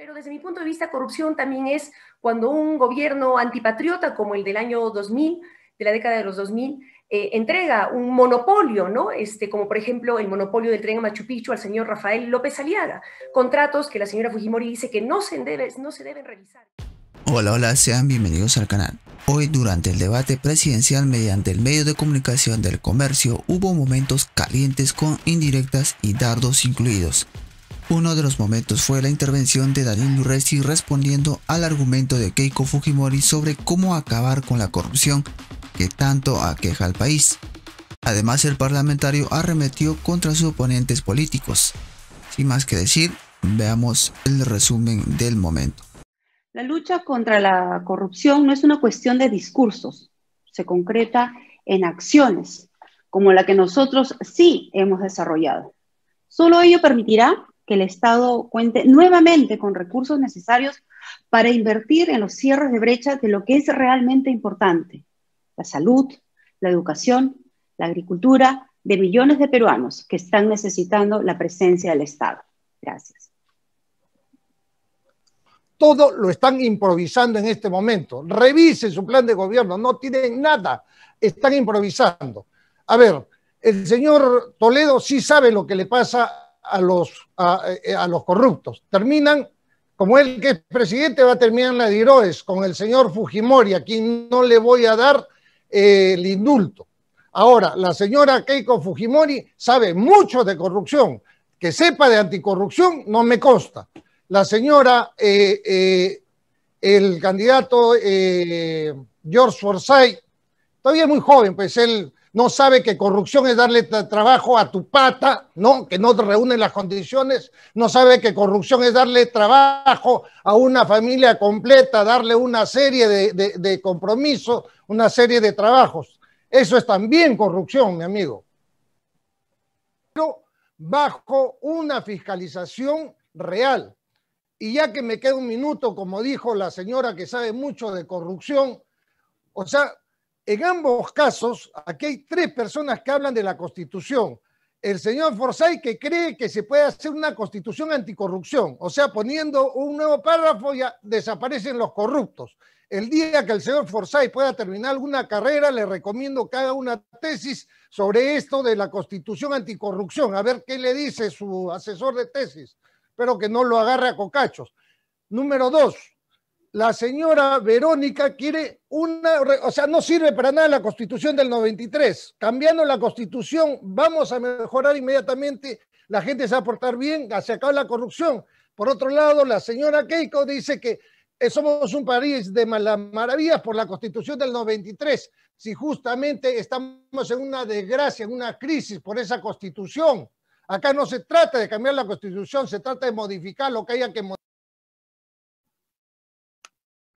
Pero desde mi punto de vista, corrupción también es cuando un gobierno antipatriota como el del año 2000, de la década de los 2000, eh, entrega un monopolio, ¿no? Este, como por ejemplo el monopolio del tren a Machu Picchu al señor Rafael López Aliaga. Contratos que la señora Fujimori dice que no se, no se deben realizar. Hola, hola, sean bienvenidos al canal. Hoy durante el debate presidencial mediante el medio de comunicación del comercio hubo momentos calientes con indirectas y dardos incluidos. Uno de los momentos fue la intervención de Darín y respondiendo al argumento de Keiko Fujimori sobre cómo acabar con la corrupción que tanto aqueja al país. Además, el parlamentario arremetió contra sus oponentes políticos. Sin más que decir, veamos el resumen del momento. La lucha contra la corrupción no es una cuestión de discursos, se concreta en acciones, como la que nosotros sí hemos desarrollado. Solo ello permitirá que el Estado cuente nuevamente con recursos necesarios para invertir en los cierres de brecha de lo que es realmente importante, la salud, la educación, la agricultura de millones de peruanos que están necesitando la presencia del Estado. Gracias. Todo lo están improvisando en este momento. Revise su plan de gobierno, no tienen nada, están improvisando. A ver, el señor Toledo sí sabe lo que le pasa a los, eh, a, los corruptos. Terminan, como el que es presidente, va a terminar en la DIROES con el señor Fujimori, a quien no le voy a dar eh, el indulto. Ahora, la señora Keiko Fujimori sabe mucho de corrupción. Que sepa de anticorrupción no me consta. La señora, eh, el candidato George Forsyth, todavía es muy joven, pues él no sabe que corrupción es darle trabajo a tu pata, ¿no? Que no reúne las condiciones, no sabe que corrupción es darle trabajo a una familia completa, darle una serie de, de compromisos, una serie de trabajos. Eso es también corrupción, mi amigo. Pero bajo una fiscalización real. Y ya que me queda un minuto, como dijo la señora que sabe mucho de corrupción, o sea, en ambos casos, aquí hay tres personas que hablan de la constitución. El señor Forsay que cree que se puede hacer una constitución anticorrupción, o sea, poniendo un nuevo párrafo ya desaparecen los corruptos. El día que el señor Forsay pueda terminar alguna carrera, le recomiendo que haga una tesis sobre esto de la constitución anticorrupción, a ver qué le dice su asesor de tesis, pero que no lo agarre a cocachos. Número dos, la señora Verónica quiere una, o sea, no sirve para nada la constitución del 93. Cambiando la constitución vamos a mejorar inmediatamente, la gente se va a portar bien, se acaba la corrupción. Por otro lado, la señora Keiko dice que eh, somos un país de malas maravillas por la constitución del 93, si justamente estamos en una desgracia, en una crisis por esa constitución. Acá no se trata de cambiar la constitución, se trata de modificar lo que haya que modificar.